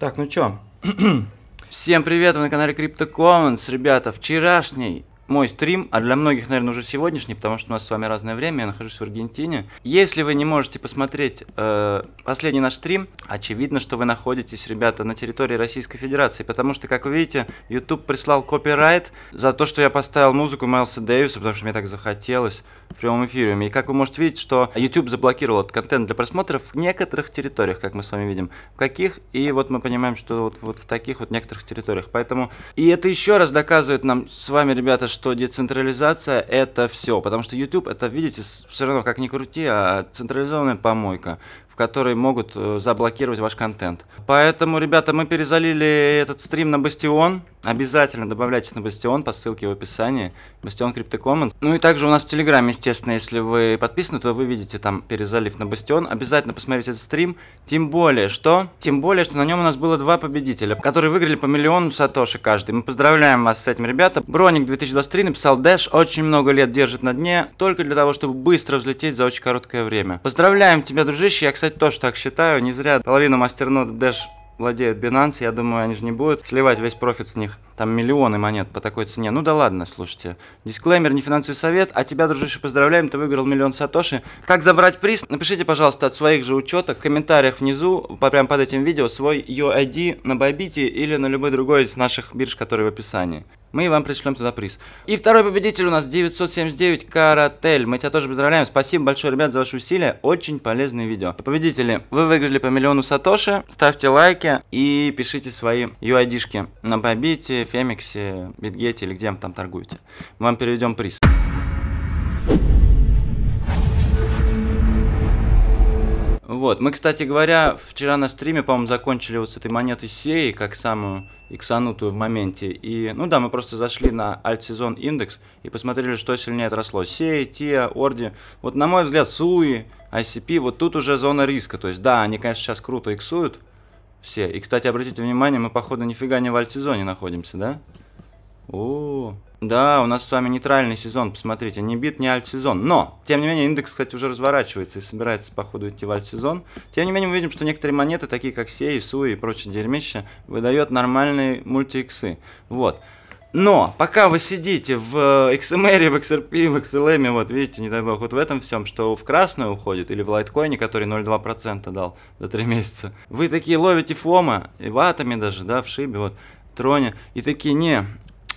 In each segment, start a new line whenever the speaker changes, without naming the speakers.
Так, ну чё? Всем привет, вы на канале Crypto Commons. Ребята, вчерашний мой стрим, а для многих, наверное, уже сегодняшний, потому что у нас с вами разное время, я нахожусь в Аргентине. Если вы не можете посмотреть э, последний наш стрим, очевидно, что вы находитесь, ребята, на территории Российской Федерации, потому что, как вы видите, YouTube прислал копирайт за то, что я поставил музыку Майлса Дэвиса, потому что мне так захотелось в прямом эфире. И как вы можете видеть, что YouTube заблокировал этот контент для просмотра в некоторых территориях, как мы с вами видим. В каких? И вот мы понимаем, что вот, вот в таких вот некоторых территориях. Поэтому... И это еще раз доказывает нам с вами, ребята, что что децентрализация это все, потому что YouTube это, видите, все равно как ни крути, а централизованная помойка, в которой могут э, заблокировать ваш контент. Поэтому, ребята, мы перезалили этот стрим на Бастион. Обязательно добавляйтесь на Бастион по ссылке в описании. Бастион Криптокоммент. Ну и также у нас в Телеграме, естественно, если вы подписаны, то вы видите там перезалив на Бастион. Обязательно посмотрите этот стрим. Тем более, что... Тем более, что на нем у нас было два победителя, которые выиграли по миллиону сатоши каждый. Мы поздравляем вас с этим, ребята. Броник 2023 написал Dash очень много лет держит на дне, только для того, чтобы быстро взлететь за очень короткое время. Поздравляем тебя, дружище. Я, кстати, тоже так считаю. Не зря половину мастернода Dash владеют Binance, я думаю, они же не будут сливать весь профит с них. Там миллионы монет по такой цене. Ну да ладно, слушайте. Дисклеймер, не финансовый совет. А тебя, дружище, поздравляем, ты выиграл миллион сатоши. Как забрать приз? Напишите, пожалуйста, от своих же учеток в комментариях внизу, прямо под этим видео, свой UID на Байбите или на любой другой из наших бирж, которые в описании. Мы вам пришлем туда приз. И второй победитель у нас 979 Каратель. Мы тебя тоже поздравляем. Спасибо большое, ребят, за ваши усилия. Очень полезное видео. Победители, вы выиграли по миллиону Сатоши. Ставьте лайки и пишите свои UID-шки на Бобите. Фемиксе, Битгете или где вы там торгуете. Мы вам переведем приз. Вот, мы, кстати говоря, вчера на стриме, по-моему, закончили вот с этой монеты Сеи, как самую иксанутую в моменте. И, ну да, мы просто зашли на сезон индекс и посмотрели, что сильнее отросло. Сеи, Тиа, Орди. Вот, на мой взгляд, Суи, ICP, вот тут уже зона риска. То есть, да, они, конечно, сейчас круто иксуют, все. И, кстати, обратите внимание, мы, походу, нифига не в альт находимся, да? О, да, у нас с вами нейтральный сезон, посмотрите, ни бит, ни альт Но, тем не менее, индекс, кстати, уже разворачивается и собирается, походу, идти в альт Тем не менее, мы видим, что некоторые монеты, такие как Сей, Су и прочие дерьмища, выдает нормальные мультиксы. Вот. Но пока вы сидите в э, XMR, в XRP, в XLM, вот видите, не дай бог, вот в этом всем, что в красную уходит, или в лайткоине, который 0,2% дал за 3 месяца, вы такие ловите фома, и ватами даже, да, в шибе, вот, троне, и такие, не,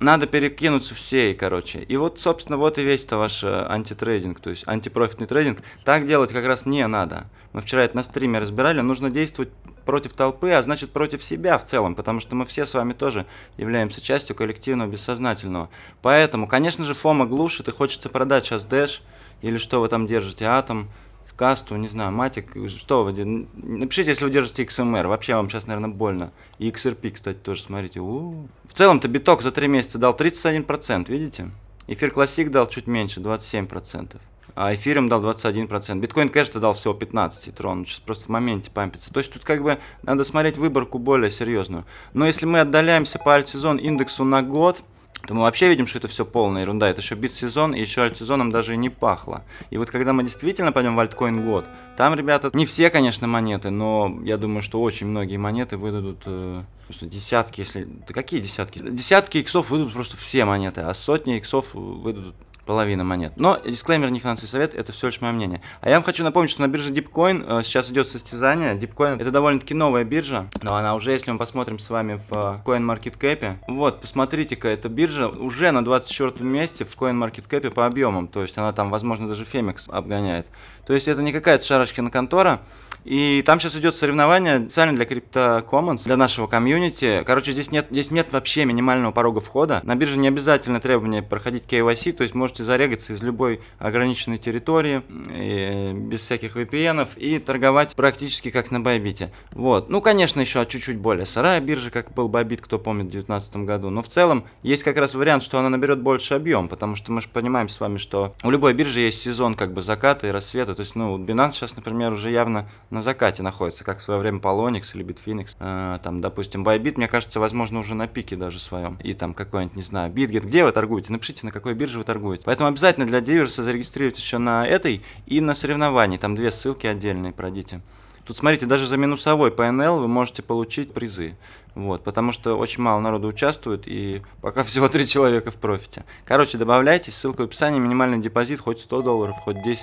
надо перекинуться в короче. И вот, собственно, вот и весь-то ваш э, антитрейдинг, то есть антипрофитный трейдинг. Так делать как раз не надо. Мы вчера это на стриме разбирали. Нужно действовать против толпы, а значит против себя в целом, потому что мы все с вами тоже являемся частью коллективного бессознательного. Поэтому, конечно же, Фома глушит и хочется продать сейчас ДЭШ или что вы там держите, Атом, касту, не знаю, матик, что вы, напишите, если вы держите XMR, эм вообще вам сейчас, наверное, больно. И XRP, кстати, тоже смотрите. У-у-у. В целом-то биток за 3 месяца дал 31%, видите? Эфир Классик дал чуть меньше, 27% а эфириум дал 21%. Биткоин кэш дал всего 15, трон, сейчас просто в моменте пампится. То есть тут как бы надо смотреть выборку более серьезную. Но если мы отдаляемся по сезон, индексу на год, то мы вообще видим, что это все полная ерунда. Это еще бит-сезон, и еще альт-сезоном даже и не пахло. И вот когда мы действительно пойдем в альткоин год, там, ребята, не все, конечно, монеты, но я думаю, что очень многие монеты выдадут э, десятки, если... Да какие десятки? Десятки иксов выдадут просто все монеты, а сотни иксов э, выдадут половина монет. Но дисклеймер не финансовый совет, это все лишь мое мнение. А я вам хочу напомнить, что на бирже Deepcoin э, сейчас идет состязание. Deepcoin это довольно-таки новая биржа, но она уже, если мы посмотрим с вами в э, CoinMarketCap, вот, посмотрите-ка, эта биржа уже на 24 месте в CoinMarketCap по объемам, то есть она там, возможно, даже Фемикс обгоняет. То есть это не какая-то шарочкина контора, и там сейчас идет соревнование специально для Crypto Commons, для нашего комьюнити. Короче, здесь нет, здесь нет вообще минимального порога входа. На бирже не обязательно требование проходить KYC, то есть можете зарегаться из любой ограниченной территории, и, э, без всяких VPN и торговать практически как на Байбите. Вот. Ну, конечно, еще чуть-чуть более сырая биржа, как был Байбит, кто помнит, в 2019 году. Но в целом есть как раз вариант, что она наберет больше объем, потому что мы же понимаем с вами, что у любой биржи есть сезон как бы заката и рассвета. То есть, ну, Binance сейчас, например, уже явно на закате находится, как в свое время Полоникс или Bitfinex. Э, там, допустим, Байбит. мне кажется, возможно, уже на пике даже своем. И там какой-нибудь, не знаю, Bitget. Где вы торгуете? Напишите, на какой бирже вы торгуете. Поэтому обязательно для диверса зарегистрируйтесь еще на этой и на соревновании. Там две ссылки отдельные пройдите. Тут, смотрите, даже за минусовой PNL вы можете получить призы. Вот, потому что очень мало народу участвует, и пока всего три человека в профите. Короче, добавляйтесь, ссылка в описании, минимальный депозит, хоть 100 долларов, хоть 10,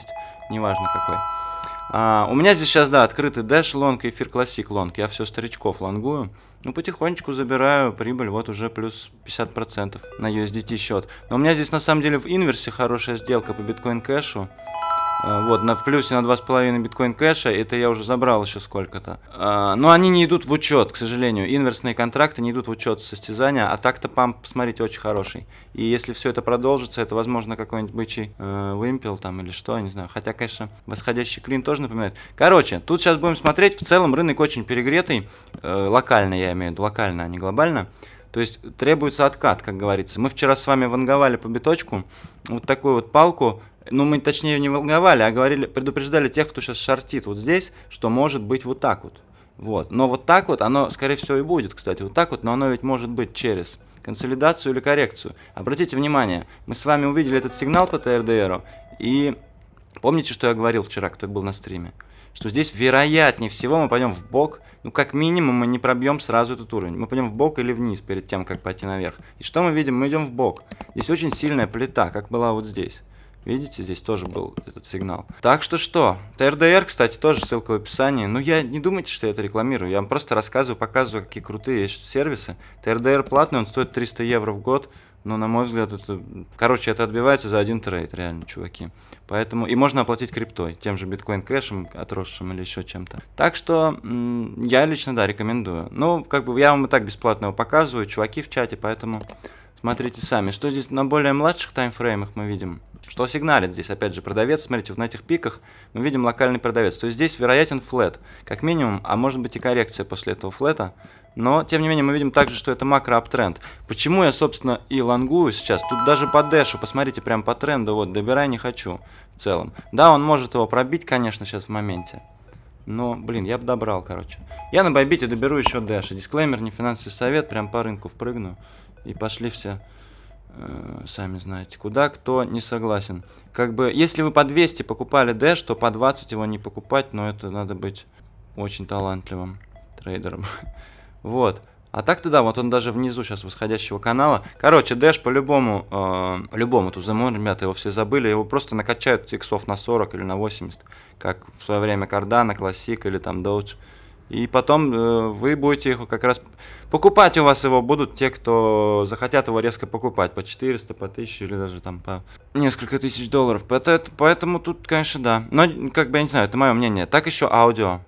неважно какой. А, у меня здесь сейчас, да, открытый дэш лонг и эфир классик лонг. Я все старичков лонгую. Ну, потихонечку забираю прибыль, вот уже плюс 50% на USDT счет. Но у меня здесь на самом деле в инверсе хорошая сделка по биткоин кэшу. А, вот, на, в плюсе на 2,5 биткоин кэша, это я уже забрал еще сколько-то. А, но они не идут в учет, к сожалению. Инверсные контракты не идут в учет состязания, а так-то памп, посмотрите, очень хороший. И если все это продолжится, это, возможно, какой-нибудь бычий э, вымпел там или что, не знаю. Хотя, конечно, восходящий клин тоже напоминает. Короче, тут сейчас будем смотреть. В целом рынок очень перегретый, э, локально я имею в виду, локально, а не глобально. То есть требуется откат, как говорится. Мы вчера с вами ванговали по биточку вот такую вот палку ну мы точнее не волновали, а говорили, предупреждали тех, кто сейчас шортит вот здесь, что может быть вот так вот. Вот. Но вот так вот оно, скорее всего, и будет, кстати, вот так вот, но оно ведь может быть через консолидацию или коррекцию. Обратите внимание, мы с вами увидели этот сигнал по ТРДРу, и помните, что я говорил вчера, кто был на стриме? Что здесь вероятнее всего мы пойдем в бок, ну как минимум мы не пробьем сразу этот уровень. Мы пойдем в бок или вниз перед тем, как пойти наверх. И что мы видим? Мы идем в бок. Здесь очень сильная плита, как была вот здесь. Видите, здесь тоже был этот сигнал. Так что что? ТРДР, кстати, тоже ссылка в описании. Но ну, я не думайте, что я это рекламирую. Я вам просто рассказываю, показываю, какие крутые есть сервисы. ТРДР платный, он стоит 300 евро в год. Но, ну, на мой взгляд, это... Короче, это отбивается за один трейд, реально, чуваки. Поэтому... И можно оплатить криптой, тем же биткоин кэшем, отросшим или еще чем-то. Так что, я лично, да, рекомендую. Ну, как бы я вам и так бесплатно его показываю, чуваки в чате, поэтому... Смотрите сами, что здесь на более младших таймфреймах мы видим, что сигналит здесь, опять же, продавец, смотрите, вот на этих пиках мы видим локальный продавец, то есть здесь вероятен флет, как минимум, а может быть и коррекция после этого флета, но, тем не менее, мы видим также, что это макро-аптренд. Почему я, собственно, и лонгую сейчас? Тут даже по дэшу, посмотрите, прям по тренду, вот, добирай не хочу в целом. Да, он может его пробить, конечно, сейчас в моменте. Но, блин, я бы добрал, короче. Я на байбите доберу еще дэша. Дисклеймер, не финансовый совет, прям по рынку впрыгну. И пошли все, э, сами знаете, куда, кто не согласен. Как бы, если вы по 200 покупали дэш, то по 20 его не покупать, но это надо быть очень талантливым трейдером. Вот. А так-то да, вот он даже внизу сейчас восходящего канала. Короче, Дэш по-любому, э, по-любому тут замон, ребята, его все забыли. Его просто накачают иксов на 40 или на 80, как в свое время Кардана, Классик или там Доудж. И потом э, вы будете их как раз... Покупать у вас его будут те, кто захотят его резко покупать по 400, по 1000 или даже там по несколько тысяч долларов. Это, поэтому тут, конечно, да. Но, как бы, я не знаю, это мое мнение. Так еще аудио.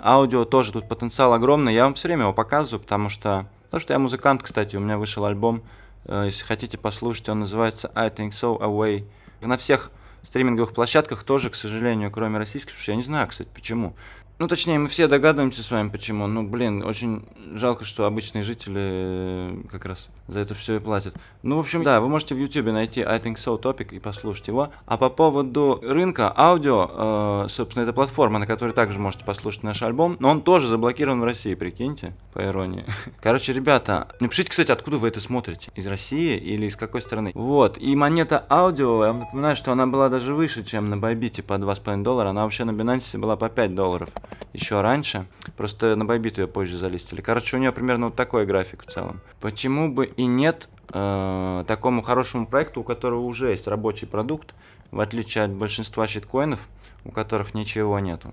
Аудио тоже тут потенциал огромный. Я вам все время его показываю, потому что... Потому что я музыкант, кстати, у меня вышел альбом. Э, если хотите послушать, он называется I Think So Away. На всех стриминговых площадках тоже, к сожалению, кроме российских, потому что я не знаю, кстати, почему. Ну, точнее, мы все догадываемся с вами, почему. Ну, блин, очень жалко, что обычные жители э, как раз за это все и платят. Ну, в общем, да, вы можете в YouTube найти I Think So Topic и послушать его. А по поводу рынка аудио, э, собственно, это платформа, на которой также можете послушать наш альбом, но он тоже заблокирован в России, прикиньте, по иронии. Короче, ребята, напишите, кстати, откуда вы это смотрите, из России или из какой страны. Вот, и монета аудио, я вам напоминаю, что она была даже выше, чем на Байбите по 2,5 доллара, она вообще на Binance была по 5 долларов еще раньше. Просто на Байбит ее позже залистили. Короче, у нее примерно вот такой график в целом. Почему бы и нет э, такому хорошему проекту, у которого уже есть рабочий продукт, в отличие от большинства щиткоинов, у которых ничего нету,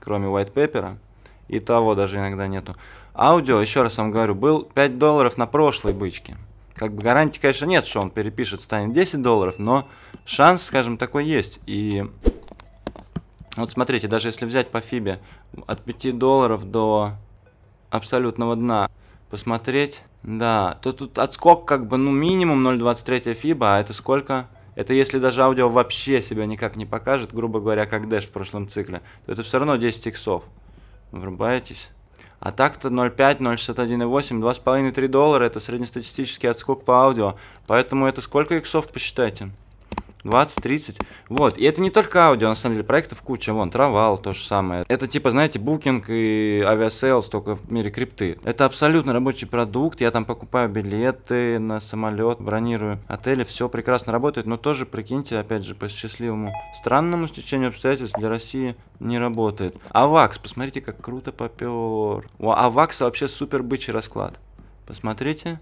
кроме white paper, и того даже иногда нету. Аудио, еще раз вам говорю, был 5 долларов на прошлой бычке. Как бы гарантии, конечно, нет, что он перепишет, станет 10 долларов, но шанс, скажем, такой есть. И вот смотрите, даже если взять по Фибе от 5 долларов до абсолютного дна, посмотреть, да, то тут отскок как бы, ну, минимум 0.23 Фиба, а это сколько? Это если даже аудио вообще себя никак не покажет, грубо говоря, как дэш в прошлом цикле, то это все равно 10 иксов. Ну, Врубаетесь? А так-то 0,5, 0,61,8, 2,5-3 доллара это среднестатистический отскок по аудио. Поэтому это сколько иксов посчитайте? 20, 30. Вот. И это не только аудио, на самом деле, проектов куча. Вон, Травал, то же самое. Это типа, знаете, букинг и авиасейлс, только в мире крипты. Это абсолютно рабочий продукт. Я там покупаю билеты на самолет, бронирую отели. Все прекрасно работает, но тоже, прикиньте, опять же, по счастливому странному стечению обстоятельств для России не работает. Авакс, посмотрите, как круто попер. У Авакса вообще супер бычий расклад. Посмотрите.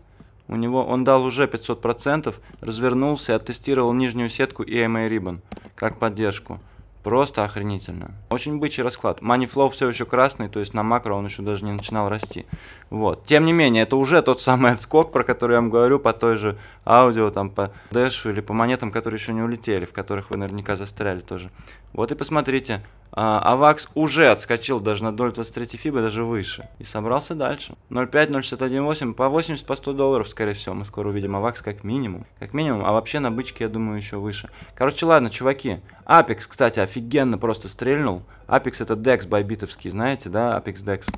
У него он дал уже 500%, развернулся и оттестировал нижнюю сетку и MA Ribbon а как поддержку. Просто охренительно. Очень бычий расклад. Money Flow все еще красный, то есть на макро он еще даже не начинал расти. Вот. Тем не менее, это уже тот самый отскок, про который я вам говорю, по той же аудио, там, по дэшу или по монетам, которые еще не улетели, в которых вы наверняка застряли тоже. Вот и посмотрите, а, Авакс уже отскочил даже на 0.23 фиба, даже выше. И собрался дальше. 0.5, 0.618, по 80, по 100 долларов, скорее всего, мы скоро увидим Авакс как минимум. Как минимум, а вообще на бычке, я думаю, еще выше. Короче, ладно, чуваки. Апекс, кстати, офигенно просто стрельнул. Апекс это Декс байбитовский, знаете, да? Апекс Декс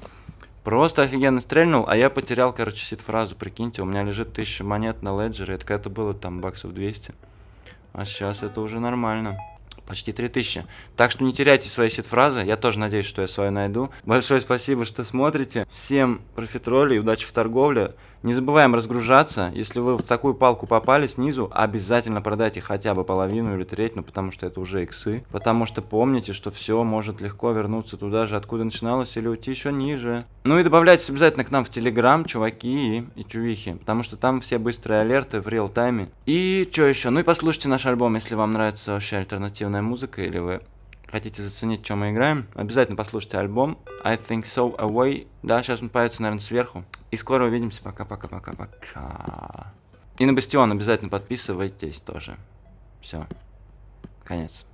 Просто офигенно стрельнул, а я потерял, короче, сид-фразу. Прикиньте, у меня лежит 1000 монет на леджере. Это когда-то было там баксов 200. А сейчас это уже нормально почти 3000. Так что не теряйте свои сид-фразы, я тоже надеюсь, что я свою найду. Большое спасибо, что смотрите. Всем профитроли и удачи в торговле. Не забываем разгружаться. Если вы в такую палку попали снизу, обязательно продайте хотя бы половину или треть, ну потому что это уже иксы. Потому что помните, что все может легко вернуться туда же, откуда начиналось, или уйти еще ниже. Ну и добавляйтесь обязательно к нам в Телеграм, чуваки и, и чувихи, потому что там все быстрые алерты в реал-тайме. И что еще? Ну и послушайте наш альбом, если вам нравится вообще альтернативная классная музыка или вы хотите заценить, чем мы играем, обязательно послушайте альбом I Think So Away. Да, сейчас он появится, наверное, сверху. И скоро увидимся. Пока-пока-пока-пока. И на Бастион обязательно подписывайтесь тоже. Все. Конец.